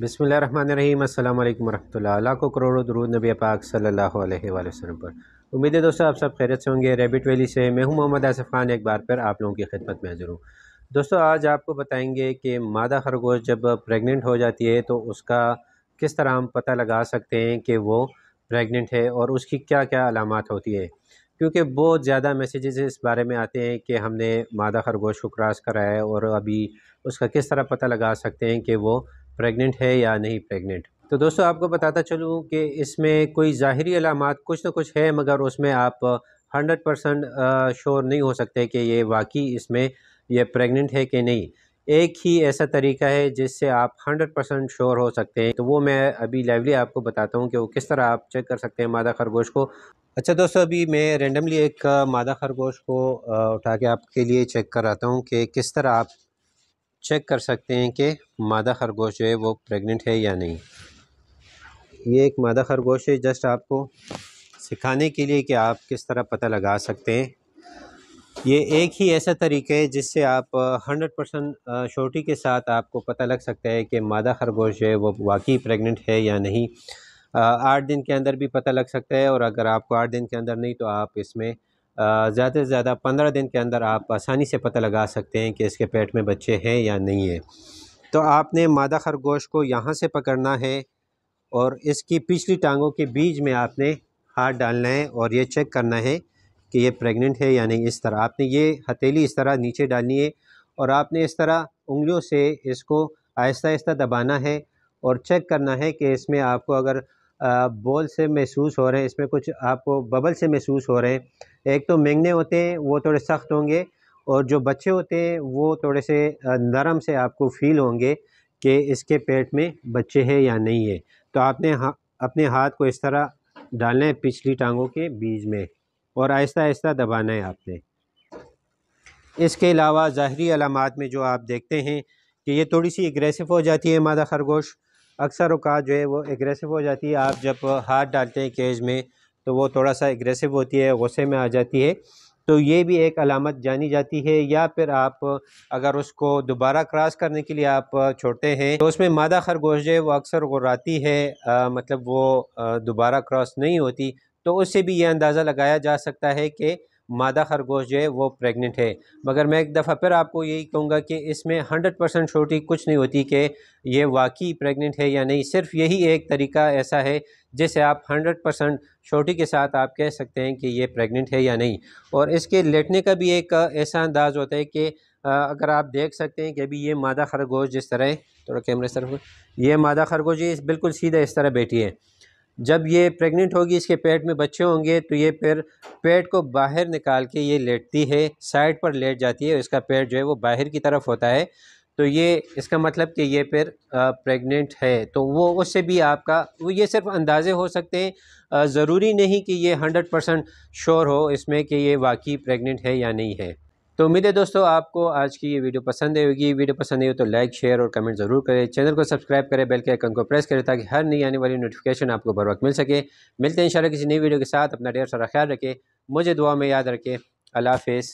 बिसमीम् अल्लाम ला को करोड़ों दरूद नबी पाक सल्ला अलैहि पर उम्मीद है दोस्तों आप सब खैरत से होंगे रेबिट वैली से मैं हूं मोहम्मद आसफ़ खान एक बार फिर आप लोगों की खिदमत में हाजिर हूँ दोस्तों आज आपको बताएंगे कि मादा खरगोश जब प्रेग्नेंट हो जाती है तो उसका किस तरह हम पता लगा सकते हैं कि वो प्रेगनेंट है और उसकी क्या क्या अलामत होती है क्योंकि बहुत ज़्यादा मैसेजेस इस बारे में आते हैं कि हमने मादा खरगोश को क्रॉस कराया है और अभी उसका किस तरह पता लगा सकते हैं कि वो प्रेग्नेंट है या नहीं प्रेग्नेंट तो दोस्तों आपको बताता चलूँ कि इसमें कोई ज़ाहरी अलामत कुछ ना कुछ है मगर उसमें आप हंड्रेड परसेंट श्योर नहीं हो सकते कि ये वाकई इसमें यह प्रेग्नेंट है कि नहीं एक ही ऐसा तरीका है जिससे आप 100 परसेंट श्योर हो सकते हैं तो वो मैं अभी लाइवली आपको बताता हूँ कि वो किस तरह आप चेक कर सकते हैं मादा खरगोश को अच्छा दोस्तों अभी मैं रेंडमली एक मादा खरगोश को उठा के आपके लिए चेक कराता हूँ कि किस तरह आप चेक कर सकते हैं कि मादा खरगोश जो है वो प्रेग्नेंट है या नहीं ये एक मादा खरगोश है जस्ट आपको सिखाने के लिए कि आप किस तरह पता लगा सकते हैं ये एक ही ऐसा तरीका है जिससे आप हंड्रेड परसेंट शोटी के साथ आपको पता लग सकता है कि मादा खरगोश जो है वो वाकई प्रेग्नेंट है या नहीं आठ दिन के अंदर भी पता लग सकता है और अगर आपको आठ दिन के अंदर नहीं तो आप इसमें ज़्यादा से ज़्यादा पंद्रह दिन के अंदर आप आसानी से पता लगा सकते हैं कि इसके पेट में बच्चे हैं या नहीं है तो आपने मादा खरगोश को यहाँ से पकड़ना है और इसकी पिछली टांगों के बीच में आपने हाथ डालना है और ये चेक करना है कि ये प्रेग्नेंट है या नहीं इस तरह आपने ये हथेली इस तरह नीचे डालनी है और आपने इस तरह उंगलियों से इसको आहिस्ता आहिस्ता दबाना है और चेक करना है कि इसमें आपको अगर बॉल से महसूस हो रहे हैं इसमें कुछ आपको बबल से महसूस हो रहे हैं एक तो मेंगने होते हैं वो थोड़े सख्त होंगे और जो बच्चे होते हैं वो थोड़े से नरम से आपको फील होंगे कि इसके पेट में बच्चे हैं या नहीं है तो आपने हा, अपने हाथ को इस तरह डालना है पिछली टांगों के बीज में और आहिस्ता आहिस्ता दबाना है आपने इसके अलावा ज़ाहरी अलामत में जो आप देखते हैं कि ये थोड़ी सी एग्रेसिव हो जाती है मादा खरगोश अक्सर अवकात जो है वो एग्रेसिव हो जाती है आप जब हाथ डालते हैं केज में तो वो थोड़ा सा एग्रेसिव होती है गुस्से में आ जाती है तो ये भी एक अलामत जानी जाती है या फिर आप अगर उसको दोबारा क्रॉस करने के लिए आप छोड़ते हैं तो उसमें मादा खरगोश जो है वो अक्सर गुर्राती है आ, मतलब वो दोबारा क्रॉस नहीं होती तो उससे भी ये अंदाज़ा लगाया जा सकता है कि मादा खरगोश जो है वो प्रेग्नेंट है मगर मैं एक दफ़ा फिर आपको यही कहूँगा कि इसमें हंड्रेड परसेंट छोटी कुछ नहीं होती कि ये वाकई प्रेग्नेंट है या नहीं सिर्फ यही एक तरीका ऐसा है जिसे आप हंड्रेड परसेंट छोटी के साथ आप कह सकते हैं कि ये प्रेग्नेंट है या नहीं और इसके लेटने का भी एक ऐसा अंदाज होता है कि अगर आप देख सकते हैं कि अभी ये मादा खरगोश जिस तरह थोड़ा कैमरे सर ये मादा खरगोश ये बिल्कुल सीधा इस तरह बैठी है जब ये प्रेग्नेंट होगी इसके पेट में बच्चे होंगे तो ये फिर पेट को बाहर निकाल के ये लेटती है साइड पर लेट जाती है इसका पेट जो है वो बाहर की तरफ होता है तो ये इसका मतलब कि ये फिर प्रेग्नेंट है तो वो उससे भी आपका वो ये सिर्फ अंदाजे हो सकते हैं ज़रूरी नहीं कि ये हंड्रेड परसेंट श्योर हो इसमें कि ये वाकई प्रेग्नेंट है या नहीं है तो उम्मीद है दोस्तों आपको आज की ये वीडियो पसंद आएगी वीडियो पसंद आई तो लाइक शेयर और कमेंट ज़रूर करें चैनल को सब्सक्राइब करें बेल के आइकन को प्रेस करें ताकि हर नई आने वाली नोटिफिकेशन आपको बर वक्त मिल सके मिलते हैं इंशाल्लाह किसी नई वीडियो के साथ अपना ढेर सारा ख्याल रखें मुझे दुआ में याद रखें अल्लाह हाफिज़